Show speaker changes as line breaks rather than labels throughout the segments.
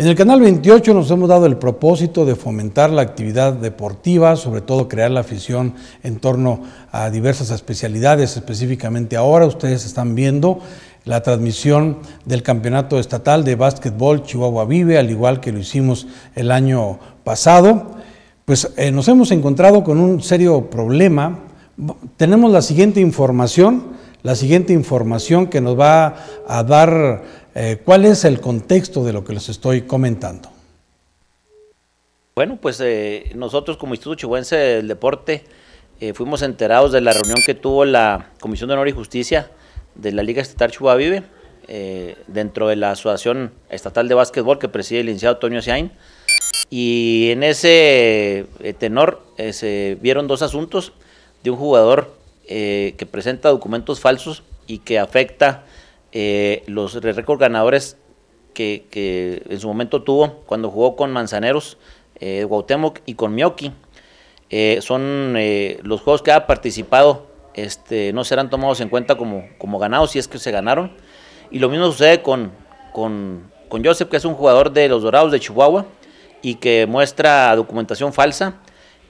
En el Canal 28 nos hemos dado el propósito de fomentar la actividad deportiva, sobre todo crear la afición en torno a diversas especialidades, específicamente ahora ustedes están viendo la transmisión del Campeonato Estatal de Básquetbol Chihuahua Vive, al igual que lo hicimos el año pasado. Pues eh, nos hemos encontrado con un serio problema. Tenemos la siguiente información, la siguiente información que nos va a dar eh, ¿Cuál es el contexto de lo que les estoy comentando?
Bueno, pues eh, nosotros como Instituto Chihuense del Deporte eh, fuimos enterados de la reunión que tuvo la Comisión de Honor y Justicia de la Liga Estatal Chihuahua Vive dentro de la Asociación Estatal de Básquetbol que preside el licenciado Toño Sain. Y en ese tenor se vieron dos asuntos de un jugador que presenta documentos falsos y que afecta eh, los récords ganadores que, en su momento tuvo cuando jugó con Manzaneros, eh, Guautemoc y con Mioki. Eh, son eh, los juegos que ha participado, este, no serán tomados en cuenta como, como ganados si es que se ganaron. Y lo mismo sucede con, con, con Joseph, que es un jugador de los Dorados de Chihuahua y que muestra documentación falsa.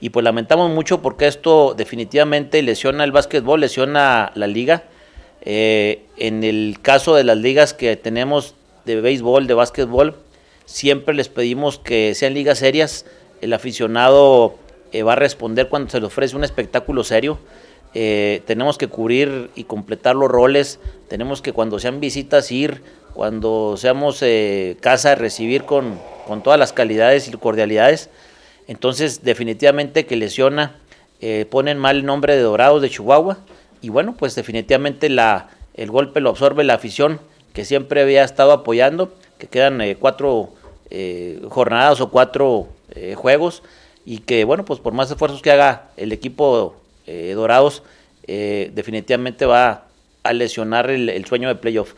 Y pues lamentamos mucho porque esto definitivamente lesiona el básquetbol, lesiona la liga. Eh, en el caso de las ligas que tenemos de béisbol, de básquetbol, siempre les pedimos que sean ligas serias. El aficionado eh, va a responder cuando se le ofrece un espectáculo serio. Eh, tenemos que cubrir y completar los roles. Tenemos que cuando sean visitas ir, cuando seamos casa, recibir con, con todas las calidades y cordialidades. Entonces, definitivamente que lesiona, ponen mal el nombre de Dorados de Chihuahua y bueno, pues definitivamente la, el golpe lo absorbe la afición que siempre había estado apoyando, que quedan eh, cuatro eh, jornadas o cuatro eh, juegos y que bueno, pues por más esfuerzos que haga el equipo Dorados, definitivamente va a lesionar el sueño de playoff.